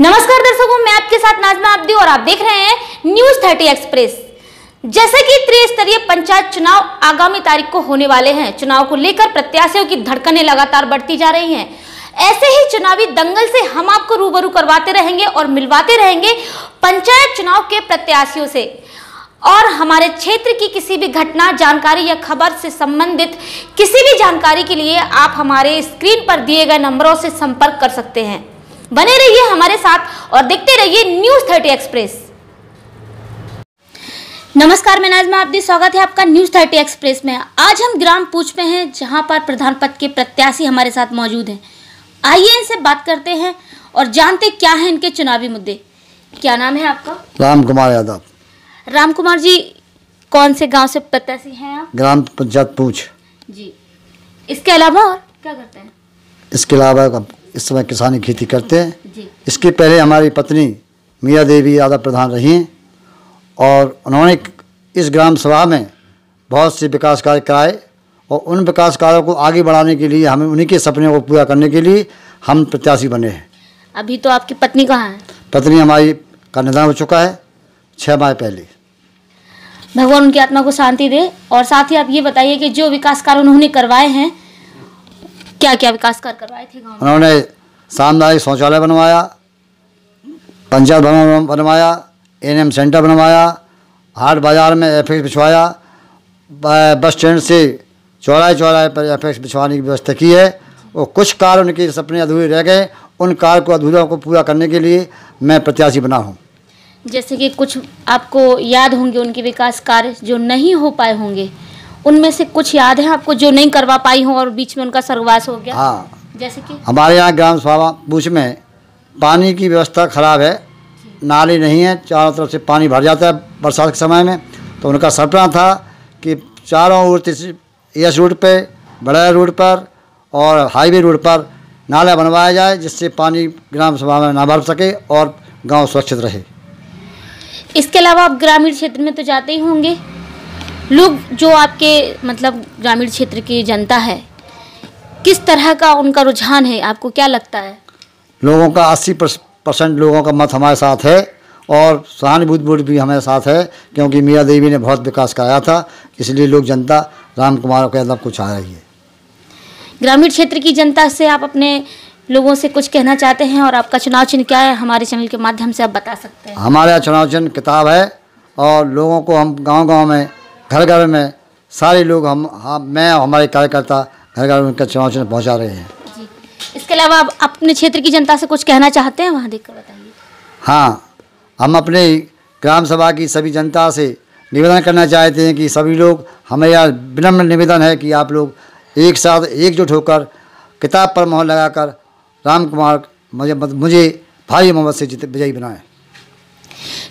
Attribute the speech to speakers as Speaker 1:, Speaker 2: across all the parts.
Speaker 1: नमस्कार दर्शकों मैं आपके साथ नाजमा आब्दी और आप देख रहे हैं न्यूज थर्टी एक्सप्रेस जैसे कि त्रिस्तरीय पंचायत चुनाव आगामी तारीख को होने वाले हैं चुनाव को लेकर प्रत्याशियों की धड़कने लगातार बढ़ती जा रही हैं ऐसे ही चुनावी दंगल से हम आपको रूबरू करवाते रहेंगे और मिलवाते रहेंगे पंचायत चुनाव के प्रत्याशियों से और हमारे क्षेत्र की किसी भी घटना जानकारी या खबर से संबंधित किसी भी जानकारी के लिए आप हमारे स्क्रीन पर दिए गए नंबरों से संपर्क कर सकते हैं बने रहिए हमारे साथ और देखते रहिए न्यूज थर्टी एक्सप्रेस नमस्कार मैं नाजमा आपदी स्वागत है आपका न्यूज थर्टी एक्सप्रेस में आज हम ग्राम पूछ में हैं जहां पर प्रधान पद के प्रत्याशी हमारे साथ मौजूद हैं आइए इनसे बात करते हैं और जानते क्या है इनके चुनावी मुद्दे क्या नाम है आपका
Speaker 2: राम कुमार यादव
Speaker 1: राम कुमार जी कौन से गांव से प्रत्याशी हैं आप
Speaker 2: ग्राम पंचायत पूछ
Speaker 1: जी इसके अलावा और क्या करते
Speaker 2: हैं इसके अलावा इस समय किसानी खेती करते हैं इसके पहले हमारी पत्नी मियाँ देवी यादव प्रधान रही और उन्होंने इस ग्राम सभा में बहुत से विकास कार्य कराए और उन विकास कार्यों को आगे बढ़ाने के लिए हमें उन्हीं के सपने को पूरा करने के लिए हम प्रत्याशी बने हैं
Speaker 1: अभी तो आपकी पत्नी कहाँ है
Speaker 2: पत्नी हमारी का निधन हो चुका है छः माह पहले
Speaker 1: भगवान उनकी आत्मा को शांति दे और साथ ही आप ये बताइए कि जो विकास कार्य उन्होंने करवाए हैं क्या क्या विकास कर करवाए थे
Speaker 2: गाँव उन्होंने सामुदायिक शौचालय बनवाया पंचायत भवन बनवाया एन सेंटर बनवाया हाट बाज़ार में एफेक्स बिछवाया बस स्टैंड से चौराहे चौराहे पर एक्स बिछवाने की व्यवस्था की है और कुछ कार्य उनके सपने अधूरे रह गए उन कार्य को अधूरा को पूरा करने के लिए मैं प्रत्याशी बना हूँ
Speaker 1: जैसे कि कुछ आपको याद होंगे उनके विकास कार्य जो नहीं हो पाए होंगे उनमें से कुछ याद है आपको जो नहीं करवा पाई हो और बीच में उनका सर्ववास हो गया हाँ जैसे कि
Speaker 2: हमारे यहाँ ग्राम सभा बूच में पानी की व्यवस्था खराब है नाली नहीं है चारों तरफ से पानी भर जाता है बरसात के समय में तो उनका सपना था कि चारों ओर यश रूट पर बड़ा रूट पर और हाईवे रूट पर नाला बनवाया जाए जिससे पानी ग्राम सभा में ना भर सके और गांव सुरक्षित रहे
Speaker 1: इसके अलावा आप ग्रामीण क्षेत्र में तो जाते ही होंगे लोग जो आपके मतलब ग्रामीण क्षेत्र की जनता है किस तरह का उनका रुझान है आपको क्या लगता है
Speaker 2: लोगों का अस्सी परसेंट लोगों का मत हमारे साथ है और सहानुभूति बोर्ड भी हमारे साथ है क्योंकि मीरा देवी ने बहुत विकास कराया था इसलिए लोग जनता राम कुमार यादव कुछ आ रही है
Speaker 1: ग्रामीण क्षेत्र की जनता से आप अपने लोगों से कुछ कहना चाहते हैं और आपका चुनाव चिन्ह क्या है हमारे चैनल के माध्यम से आप बता सकते हैं
Speaker 2: हमारा चुनाव चिन्ह किताब है और लोगों को हम गाँव गाँव में घर घर में सारे लोग हम हाँ मैं और हमारे कार्यकर्ता घर घर में उनका चुनाव चिन्ह पहुँचा रहे हैं जी
Speaker 1: इसके अलावा आप अपने क्षेत्र की जनता से कुछ कहना चाहते हैं वहाँ देख कर बताइए
Speaker 2: हाँ हम अपने ग्राम सभा की सभी जनता से निवेदन करना चाहते हैं कि सभी लोग हमें यहाँ विनम्र निवेदन है कि आप लोग एक साथ एकजुट होकर किताब पर मोहर लगाकर राम कुमार मुझे मुझे भारी मोहम्मद से विजयी बनाएं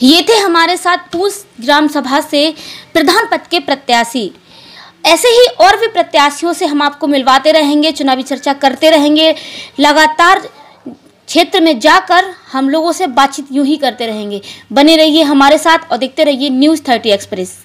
Speaker 1: ये थे हमारे साथ पूस ग्राम सभा से प्रधान पद के प्रत्याशी ऐसे ही और भी प्रत्याशियों से हम आपको मिलवाते रहेंगे चुनावी चर्चा करते रहेंगे लगातार क्षेत्र में जाकर हम लोगों से बातचीत यूं ही करते रहेंगे बने रहिए हमारे साथ और देखते रहिए न्यूज़ थर्टी एक्सप्रेस